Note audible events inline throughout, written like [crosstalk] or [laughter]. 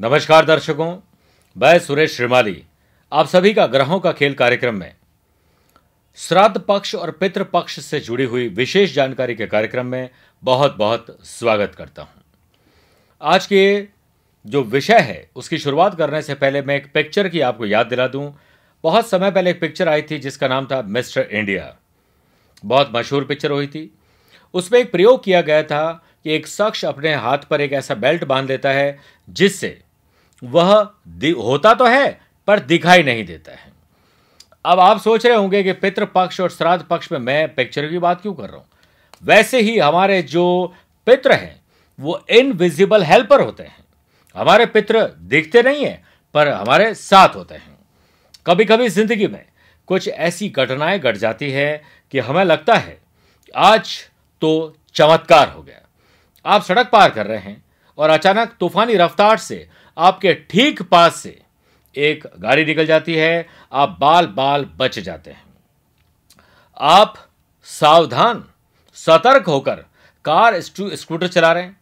नमस्कार दर्शकों मैं सुरेश श्रीमाली आप सभी का ग्रहों का खेल कार्यक्रम में श्राद्ध पक्ष और पितृ पक्ष से जुड़ी हुई विशेष जानकारी के कार्यक्रम में बहुत बहुत स्वागत करता हूं आज के जो विषय है उसकी शुरुआत करने से पहले मैं एक पिक्चर की आपको याद दिला दूं बहुत समय पहले एक पिक्चर आई थी जिसका नाम था मिस्टर इंडिया बहुत मशहूर पिक्चर हुई थी उसमें एक प्रयोग किया गया था कि एक शख्स अपने हाथ पर एक ऐसा बेल्ट बांध लेता है जिससे वह होता तो है पर दिखाई नहीं देता है अब आप सोच रहे होंगे कि पितृ पक्ष और श्राद्ध पक्ष में मैं पिक्चर की बात क्यों कर रहा हूं वैसे ही हमारे जो पित्र हैं वो इनविजिबल हेल्पर होते हैं हमारे पित्र दिखते नहीं है पर हमारे साथ होते हैं कभी कभी जिंदगी में कुछ ऐसी घटनाएं घट जाती है कि हमें लगता है आज तो चमत्कार हो गया आप सड़क पार कर रहे हैं और अचानक तूफानी रफ्तार से आपके ठीक पास से एक गाड़ी निकल जाती है आप बाल बाल बच जाते हैं आप सावधान सतर्क होकर कार स्कूटर चला रहे हैं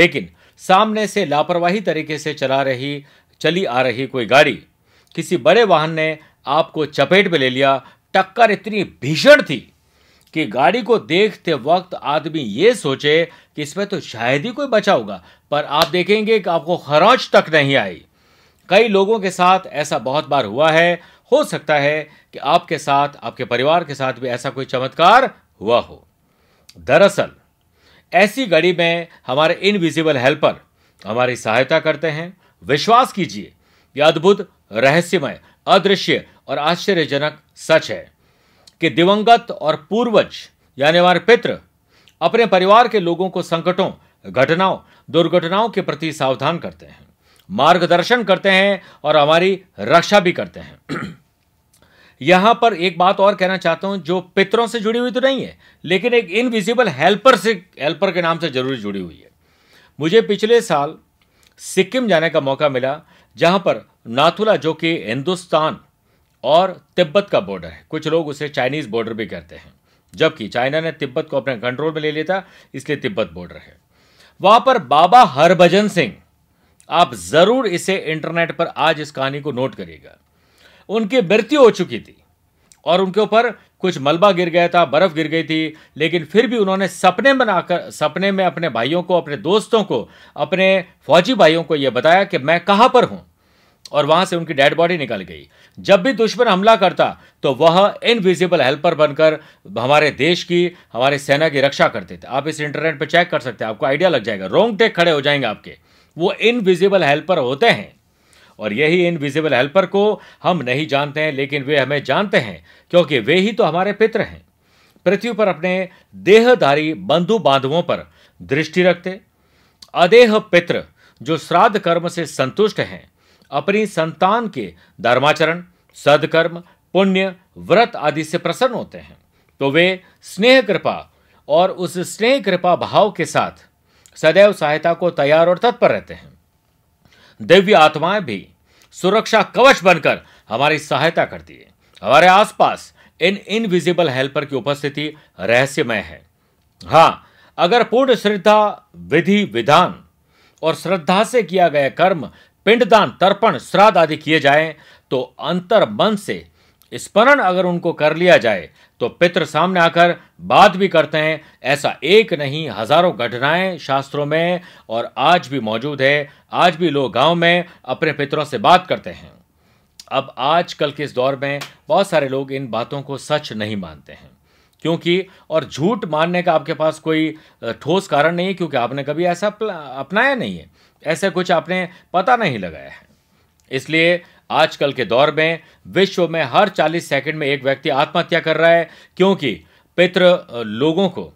लेकिन सामने से लापरवाही तरीके से चला रही चली आ रही कोई गाड़ी किसी बड़े वाहन ने आपको चपेट में ले लिया टक्कर इतनी भीषण थी कि गाड़ी को देखते वक्त आदमी ये सोचे कि इसमें तो शायद ही कोई बचा होगा पर आप देखेंगे कि आपको खराज तक नहीं आई कई लोगों के साथ ऐसा बहुत बार हुआ है हो सकता है कि आपके साथ आपके परिवार के साथ भी ऐसा कोई चमत्कार हुआ हो दरअसल ऐसी घड़ी में हमारे इनविजिबल हेल्पर हमारी सहायता करते हैं विश्वास कीजिए यह अद्भुत रहस्यमय अदृश्य और आश्चर्यजनक सच है कि दिवंगत और पूर्वज यानी हमारे पित्र अपने परिवार के लोगों को संकटों घटनाओं दुर्घटनाओं के प्रति सावधान करते हैं मार्गदर्शन करते हैं और हमारी रक्षा भी करते हैं [clears throat] यहां पर एक बात और कहना चाहता हूं जो पितरों से जुड़ी हुई तो नहीं है लेकिन एक इनविजिबल हेल्पर से हेल्पर के नाम से जरूर जुड़ी हुई है मुझे पिछले साल सिक्किम जाने का मौका मिला जहां पर नाथुला जो कि हिंदुस्तान और तिब्बत का बॉर्डर है कुछ लोग उसे चाइनीज़ बॉर्डर भी कहते हैं जबकि चाइना ने तिब्बत को अपने कंट्रोल में ले लिया था इसलिए तिब्बत बॉर्डर है वहां पर बाबा हरभजन सिंह आप जरूर इसे इंटरनेट पर आज इस कहानी को नोट करिएगा उनकी मृत्यु हो चुकी थी और उनके ऊपर कुछ मलबा गिर गया था बर्फ गिर गई थी लेकिन फिर भी उन्होंने सपने बनाकर सपने में अपने भाइयों को अपने दोस्तों को अपने फौजी भाइयों को यह बताया कि मैं कहाँ पर हूँ और वहां से उनकी डेड बॉडी निकल गई जब भी दुश्मन हमला करता तो वह इनविजिबल हेल्पर बनकर हमारे देश की हमारे सेना की रक्षा करते थे आप इस इंटरनेट पर चेक कर सकते हैं आपको आइडिया लग जाएगा रोंगटे खड़े हो जाएंगे आपके वो इनविजिबल हेल्पर होते हैं और यही इनविजिबल हेल्पर को हम नहीं जानते हैं लेकिन वे हमें जानते हैं क्योंकि वे ही तो हमारे पित्र हैं पृथ्वी पर अपने देहधारी बंधु बांधवों पर दृष्टि रखते अदेह पित्र जो श्राद्ध कर्म से संतुष्ट हैं अपनी संतान के धर्माचरण सदकर्म पुण्य व्रत आदि से प्रसन्न होते हैं तो वे स्नेह कृपा और उस स्नेह कृपा भाव के साथ सदैव सहायता को तैयार और तत्पर रहते हैं दिव्य आत्माएं भी सुरक्षा कवच बनकर हमारी सहायता करती है हमारे आसपास इन इनविजिबल हेल्पर की उपस्थिति रहस्यमय है हाँ अगर पूर्ण श्रद्धा विधि विधान और श्रद्धा से किया गया कर्म पिंडदान तर्पण श्राद्ध आदि किए जाए तो अंतर मन से स्मरण अगर उनको कर लिया जाए तो पितृ सामने आकर बात भी करते हैं ऐसा एक नहीं हजारों घटनाएं शास्त्रों में और आज भी मौजूद है आज भी लोग गांव में अपने पितरों से बात करते हैं अब आजकल के इस दौर में बहुत सारे लोग इन बातों को सच नहीं मानते हैं क्योंकि और झूठ मानने का आपके पास कोई ठोस कारण नहीं है क्योंकि आपने कभी ऐसा अपनाया नहीं है ऐसा कुछ आपने पता नहीं लगाया है इसलिए आजकल के दौर में विश्व में हर 40 सेकंड में एक व्यक्ति आत्महत्या कर रहा है क्योंकि पितृ लोगों को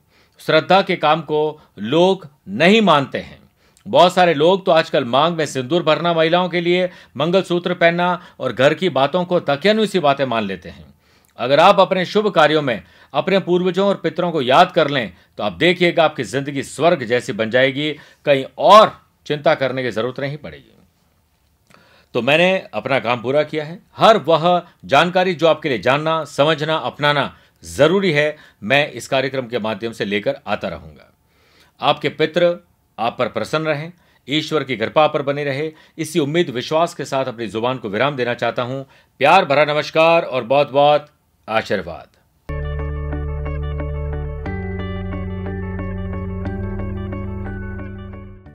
श्रद्धा के काम को लोग नहीं मानते हैं बहुत सारे लोग तो आजकल मांग में सिंदूर भरना महिलाओं के लिए मंगलसूत्र पहनना और घर की बातों को तकियानुसी बातें मान लेते हैं अगर आप अपने शुभ कार्यों में अपने पूर्वजों और पितरों को याद कर लें तो आप देखिएगा आपकी जिंदगी स्वर्ग जैसी बन जाएगी कहीं और चिंता करने की जरूरत नहीं पड़ेगी तो मैंने अपना काम पूरा किया है हर वह जानकारी जो आपके लिए जानना समझना अपनाना जरूरी है मैं इस कार्यक्रम के माध्यम से लेकर आता रहूंगा आपके पित्र आप पर प्रसन्न रहें ईश्वर की कृपा पर बने रहे इसी उम्मीद विश्वास के साथ अपनी जुबान को विराम देना चाहता हूं प्यार भरा नमस्कार और बहुत बहुत आशीर्वाद